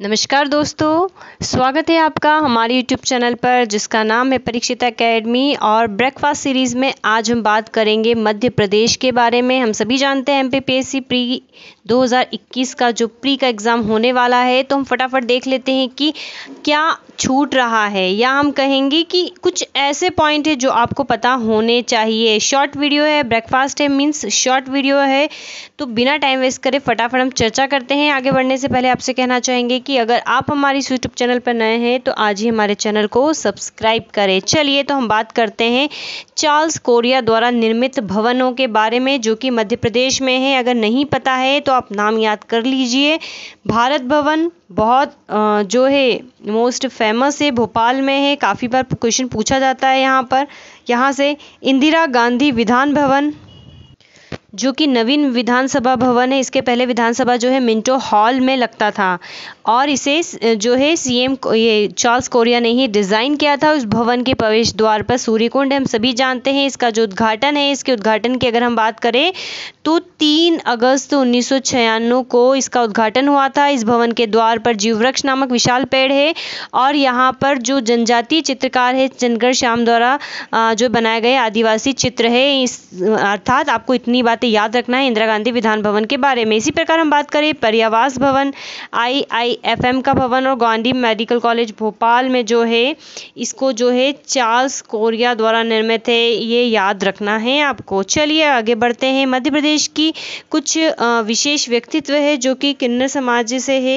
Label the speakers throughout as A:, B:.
A: नमस्कार दोस्तों स्वागत है आपका हमारे YouTube चैनल पर जिसका नाम है परीक्षिता एकेडमी और ब्रेकफास्ट सीरीज़ में आज हम बात करेंगे मध्य प्रदेश के बारे में हम सभी जानते हैं एम पी प्री 2021 का जो प्री का एग्ज़ाम होने वाला है तो हम फटाफट देख लेते हैं कि क्या छूट रहा है या हम कहेंगे कि कुछ ऐसे पॉइंट है जो आपको पता होने चाहिए शॉर्ट वीडियो है ब्रेकफास्ट है मीन्स शॉर्ट वीडियो है तो बिना टाइम वेस्ट करे फटाफट हम चर्चा करते हैं आगे बढ़ने से पहले आपसे कहना चाहेंगे कि अगर आप हमारे इस यूट्यूब चैनल पर नए हैं तो आज ही हमारे चैनल को सब्सक्राइब करें चलिए तो हम बात करते हैं चार्ल्स कोरिया द्वारा निर्मित भवनों के बारे में जो कि मध्य प्रदेश में है अगर नहीं पता है तो आप नाम याद कर लीजिए भारत भवन बहुत जो है मोस्ट फेमस है भोपाल में है काफ़ी बार क्वेश्चन पूछा जाता है यहाँ पर यहाँ से इंदिरा गांधी विधान भवन जो कि नवीन विधानसभा भवन है इसके पहले विधानसभा जो है मिंटो हॉल में लगता था और इसे जो है सीएम ये चार्ल्स कोरिया ने ही डिज़ाइन किया था उस भवन के प्रवेश द्वार पर सूर्यकुंड हम सभी जानते हैं इसका जो उद्घाटन है इसके उद्घाटन की अगर हम बात करें तो तीन अगस्त उन्नीस को इसका उद्घाटन हुआ था इस भवन के द्वार पर जीववृक्ष नामक विशाल पेड़ है और यहाँ पर जो जनजातीय चित्रकार है चंद्रगढ़ श्याम द्वारा जो बनाए गए आदिवासी चित्र है इस अर्थात आपको इतनी बात बातें याद रखना है इंदिरा गांधी विधान भवन के बारे में इसी प्रकार हम बात करें परियावास भवन आईआईएफएम का भवन और गांधी मेडिकल कॉलेज भोपाल में जो है इसको जो है चार्ल्स कोरिया द्वारा निर्मित है ये याद रखना है आपको चलिए आगे बढ़ते हैं मध्य प्रदेश की कुछ विशेष व्यक्तित्व है जो कि किन्नर समाज से है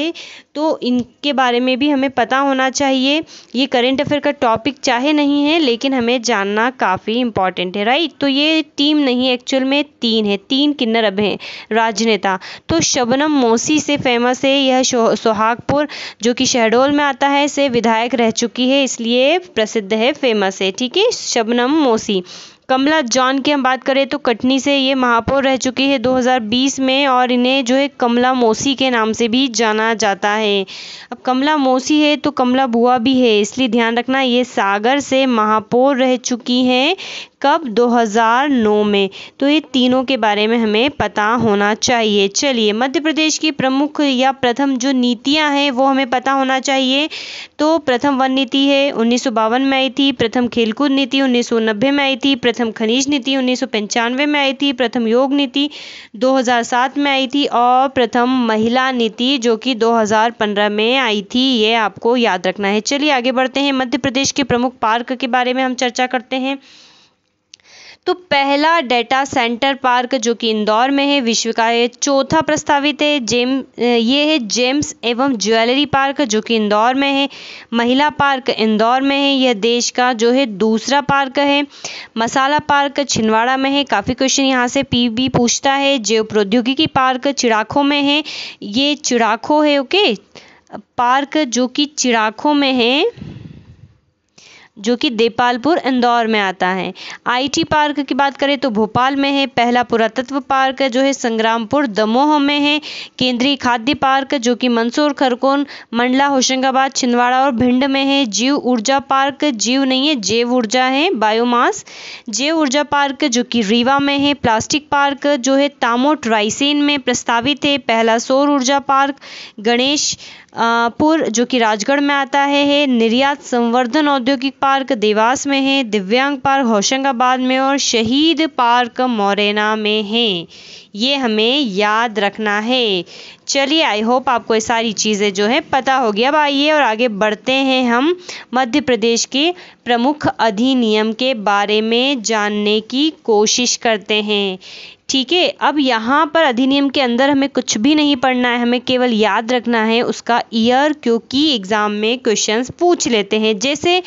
A: तो इनके बारे में भी हमें पता होना चाहिए ये करेंट अफेयर का टॉपिक चाहे नहीं है लेकिन हमें जानना काफ़ी इंपॉर्टेंट है राइट तो ये टीम नहीं एक्चुअल में तीन है हैं तीन किन्नर अब हैं राजनेता तो शबनम मौसी से फेमस है यह सुहागपुर जो कि शहडोल में आता है से विधायक रह चुकी है इसलिए प्रसिद्ध है फेमस है ठीक है शबनम मौसी कमला जॉन की हम बात करें तो कटनी से ये महापौर रह चुकी है 2020 में और इन्हें जो है कमला मौसी के नाम से भी जाना जाता है अब कमला मौसी है तो कमला बुआ भी है इसलिए ध्यान रखना ये सागर से महापौर रह चुकी हैं कब 2009 में तो ये तीनों के बारे में हमें पता होना चाहिए चलिए मध्य प्रदेश की प्रमुख या प्रथम जो नीतियां हैं वो हमें पता होना चाहिए तो प्रथम वन नीति है उन्नीस में आई थी प्रथम खेलकूद नीति उन्नीस में आई थी प्रथम खनिज नीति उन्नीस में आई थी प्रथम योग नीति दो में आई थी और प्रथम महिला नीति जो कि 2015 में आई थी ये आपको याद रखना है चलिए आगे बढ़ते हैं मध्य प्रदेश के प्रमुख पार्क के बारे में हम चर्चा करते हैं तो पहला डेटा सेंटर पार्क जो कि इंदौर में है विश्व का ये चौथा प्रस्तावित है जेम ये है जेम्स एवं ज्वेलरी पार्क जो कि इंदौर में है महिला पार्क इंदौर में है यह देश का जो है दूसरा पार्क है मसाला पार्क छिंदवाड़ा में है काफ़ी क्वेश्चन यहाँ से पी पूछता है जैव प्रौद्योगिकी पार्क चिड़ाखों में है ये चिड़ाखों है ओके पार्क जो कि चिड़ाखों में है जो कि देपालपुर इंदौर में आता है आईटी पार्क की बात करें तो भोपाल में है पहला पुरातत्व पार्क जो है संग्रामपुर दमोह में है केंद्रीय खाद्य पार्क जो कि मंसूर खरकोन मंडला होशंगाबाद छिंदवाड़ा और भिंड में है जीव ऊर्जा पार्क जीव नहीं है जैव ऊर्जा है बायोमास जैव ऊर्जा पार्क जो कि रीवा में है प्लास्टिक पार्क जो है तामो रायसेन में प्रस्तावित है पहला सौर ऊर्जा पार्क गणेश पुर जो कि राजगढ़ में आता है, है निर्यात संवर्धन औद्योगिक पार्क देवास में है दिव्यांग पार्क होशंगाबाद में और शहीद पार्क मोरेना में है ये हमें याद रखना है चलिए आई होप आपको ये सारी चीज़ें जो है पता होगी अब आइए और आगे बढ़ते हैं हम मध्य प्रदेश के प्रमुख अधिनियम के बारे में जानने की कोशिश करते हैं ठीक है अब यहाँ पर अधिनियम के अंदर हमें कुछ भी नहीं पढ़ना है हमें केवल याद रखना है उसका ईयर क्योंकि एग्ज़ाम में क्वेश्चंस पूछ लेते हैं जैसे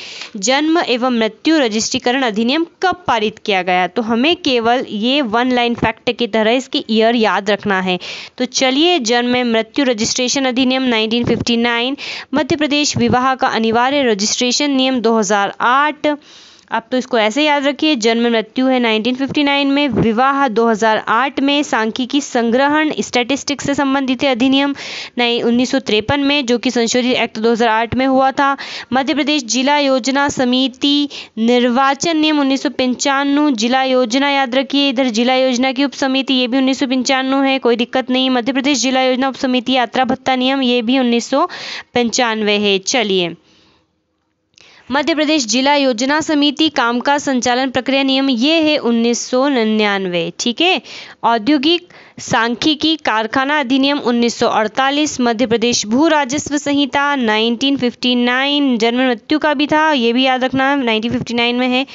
A: जन्म एवं मृत्यु रजिस्ट्रीकरण अधिनियम कब पारित किया गया तो हमें केवल ये वन लाइन फैक्ट की तरह इसके के ईयर याद रखना है तो चलिए जन्म मृत्यु रजिस्ट्रेशन अधिनियम 1959 मध्य प्रदेश विवाह का अनिवार्य रजिस्ट्रेशन नियम 2008 अब तो इसको ऐसे याद रखिए जन्म मृत्यु है 1959 में विवाह 2008 में सांख्यिकी संग्रहण स्टैटिस्टिक्स से संबंधित अधिनियम उन्नीस में जो कि संशोधित एक्ट 2008 में हुआ था मध्य प्रदेश जिला योजना समिति निर्वाचन नियम उन्नीस जिला योजना याद रखिए इधर जिला योजना की उप समिति ये भी उन्नीस है कोई दिक्कत नहीं मध्य प्रदेश जिला योजना उप समिति यात्रा भत्ता नियम ये भी उन्नीस है चलिए मध्य प्रदेश जिला योजना समिति काम का संचालन प्रक्रिया नियम ये है उन्नीस ठीक है औद्योगिक सांख्यिकी कारखाना अधिनियम 1948 मध्य प्रदेश भू राजस्व संहिता 1959 जन्म मृत्यु का भी था ये भी याद रखना 1959 में है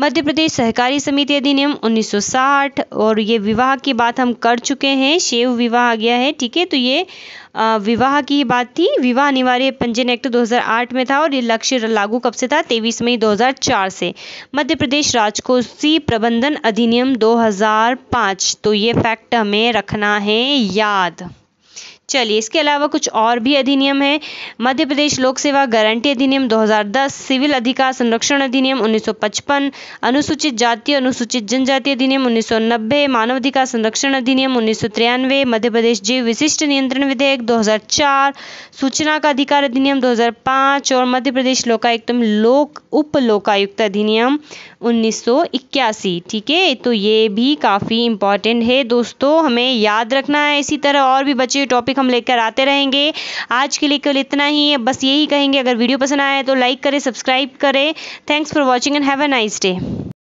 A: मध्य प्रदेश सहकारी समिति अधिनियम 1960 और ये विवाह की बात हम कर चुके हैं शिव विवाह आ गया है ठीक है तो ये विवाह की बात थी विवाह अनिवार्य पंजीयन एक्ट 2008 में था और ये लक्ष्य लागू कब से था तेईस मई 2004 से मध्य प्रदेश राजकोषीय प्रबंधन अधिनियम 2005 तो ये फैक्ट हमें में रखना है याद चलिए इसके अलावा कुछ और भी अधिनियम है मध्य प्रदेश लोक सेवा गारंटी अधिनियम 2010 सिविल अधिकार संरक्षण अधिनियम 1955 अनुसूचित जाति अनुसूचित जनजाति अधिनियम 1990 मानव अधिकार संरक्षण अधिनियम उन्नीस मध्य प्रदेश जीव विशिष्ट नियंत्रण विधेयक 2004 सूचना का अधिकार अधिनियम 2005 और मध्य प्रदेश लोकायुक्त लोक उप लोकायुक्त अधिनियम 1981 ठीक है तो ये भी काफ़ी इम्पॉर्टेंट है दोस्तों हमें याद रखना है इसी तरह और भी बचे टॉपिक हम लेकर आते रहेंगे आज के लिए कल इतना ही है बस यही कहेंगे अगर वीडियो पसंद आए तो लाइक करें सब्सक्राइब करें thanks for watching and have a nice day